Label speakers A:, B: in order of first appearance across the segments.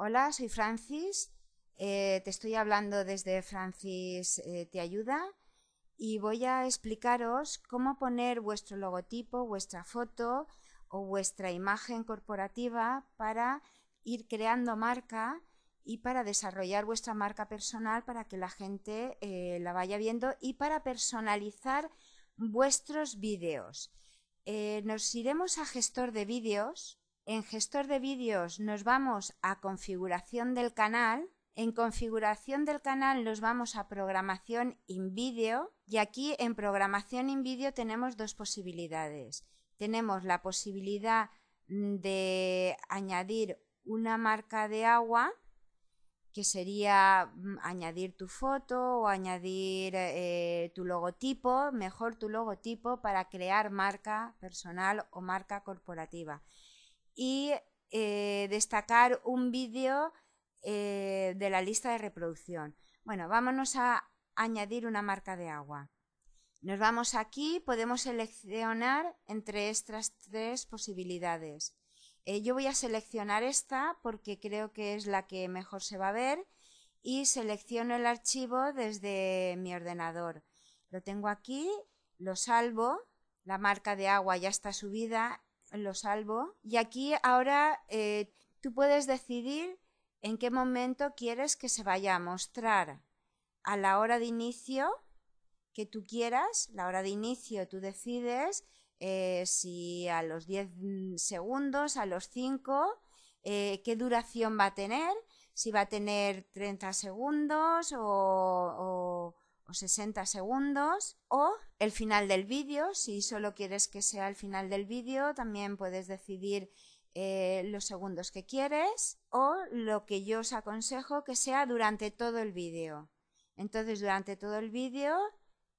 A: Hola, soy Francis. Eh, te estoy hablando desde Francis eh, Te Ayuda y voy a explicaros cómo poner vuestro logotipo, vuestra foto o vuestra imagen corporativa para ir creando marca y para desarrollar vuestra marca personal para que la gente eh, la vaya viendo y para personalizar vuestros vídeos. nos iremos a gestor de vídeos en gestor de vídeos nos vamos a configuración del canal. En configuración del canal nos vamos a programación en vídeo y aquí en programación en vídeo tenemos dos posibilidades. Tenemos la posibilidad mm, de añadir una marca de agua que sería mm, añadir tu foto o añadir eh, tu logotipo, mejor tu logotipo para crear marca personal o marca corporativa y eh, destacar un vídeo eh, de la lista de reproducción. Bueno, vámonos a añadir una marca de agua. Nos vamos aquí, podemos seleccionar entre estas tres posibilidades. Eh, yo voy a seleccionar esta porque creo que es la que mejor se va a ver y selecciono el archivo desde mi ordenador. Lo tengo aquí, lo salvo, la marca de agua ya está subida lo salvo. Y aquí ahora eh, tú puedes decidir en qué momento quieres que se vaya a mostrar. A la hora de inicio que tú quieras, la hora de inicio tú decides eh, si a los 10 mm, segundos, a los 5, eh, qué duración va a tener, si va a tener 30 segundos o o 60 segundos o el final del vídeo. Si solo quieres que sea el final del vídeo, también puedes decidir eh, los segundos que quieres o lo que yo os aconsejo que sea durante todo el vídeo. Entonces durante todo el vídeo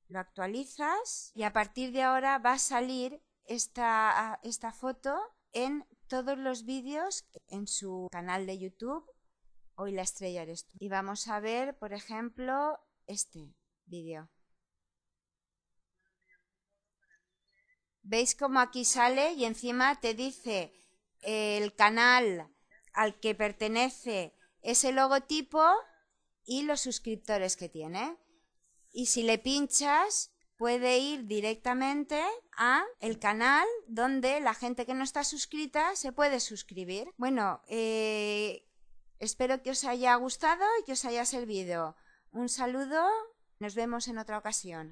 A: lo actualizas y a partir de ahora va a salir esta, esta foto en todos los vídeos en su canal de YouTube. Hoy la estrella eres tú. Y vamos a ver, por ejemplo, este vídeo ¿Veis cómo aquí sale y encima te dice eh, el canal al que pertenece ese logotipo y los suscriptores que tiene? Y si le pinchas, puede ir directamente a el canal donde la gente que no está suscrita se puede suscribir. Bueno, eh, espero que os haya gustado y que os haya servido. Un saludo nos vemos en otra ocasión.